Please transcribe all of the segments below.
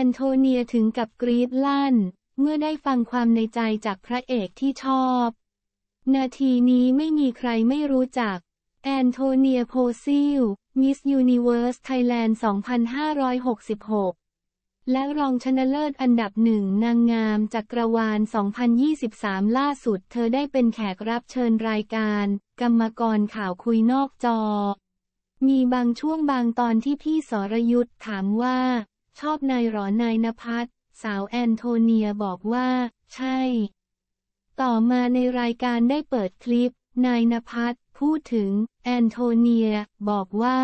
แอนโทเนียถึงกับกรี๊ดลั่น เมื่อได้ฟังความในใจจากพระเอกที่ชอบ นาทีนี้ไม่มีใครไม่รู้จัก แอนโทเนียโพซิลมิสยูนิเวอร์ส ไทยแลนด์ 2566 และรองชนะเลิศอันดับหนึ่งนางงามจักรวาล 2023 ล่าสุด เธอได้เป็นแขกรับเชิญรายการ กรรมกรข่าวคุยนอกจอ มีบางช่วงบางตอนที่พี่สรยุทธ์ถามว่าชอบนายหรอนายนภัสสาวแอนโทเนียบอกว่า ใช่ ต่อมาในรายการได้เปิดคลิปนายนภัสพูดถึงแอนโทเนีย บอกว่า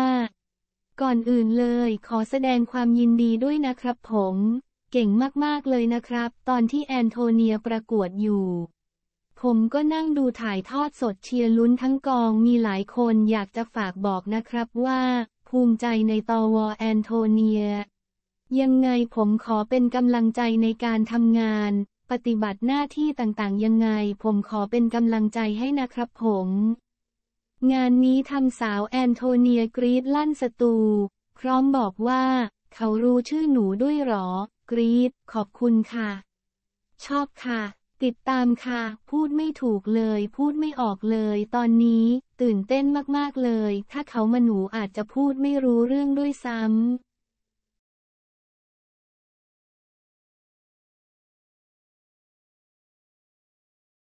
ก่อนอื่นเลย ขอแสดงความยินดีด้วยนะครับผม เก่งมาก ๆเลยนะครับ ตอนที่แอนโทเนียประกวดอยู่ ผมก็นั่งดูถ่ายทอดสดเชียร์ลุ้นทั้งกองมีหลายคนอยากจะฝากบอกนะครับว่า ภูมิใจในตอวอแอนโทเนียยังไงผมขอเป็นกำลังใจในการทำงาน ปฏิบัติหน้าที่ต่างๆ ยังไงผมขอเป็นกำลังใจให้นะครับผม งานนี้ทำสาวแอนโทเนียกรีดลั่นสตูพร้อมบอกว่า เขารู้ชื่อหนูด้วยหรอ กรีดขอบคุณค่ะ ชอบค่ะ ติดตามค่ะ พูดไม่ถูกเลย พูดไม่ออกเลย ตอนนี้ตื่นเต้นมากๆเลย ถ้าเขามาหนูอาจจะพูดไม่รู้เรื่องด้วยซ้ำ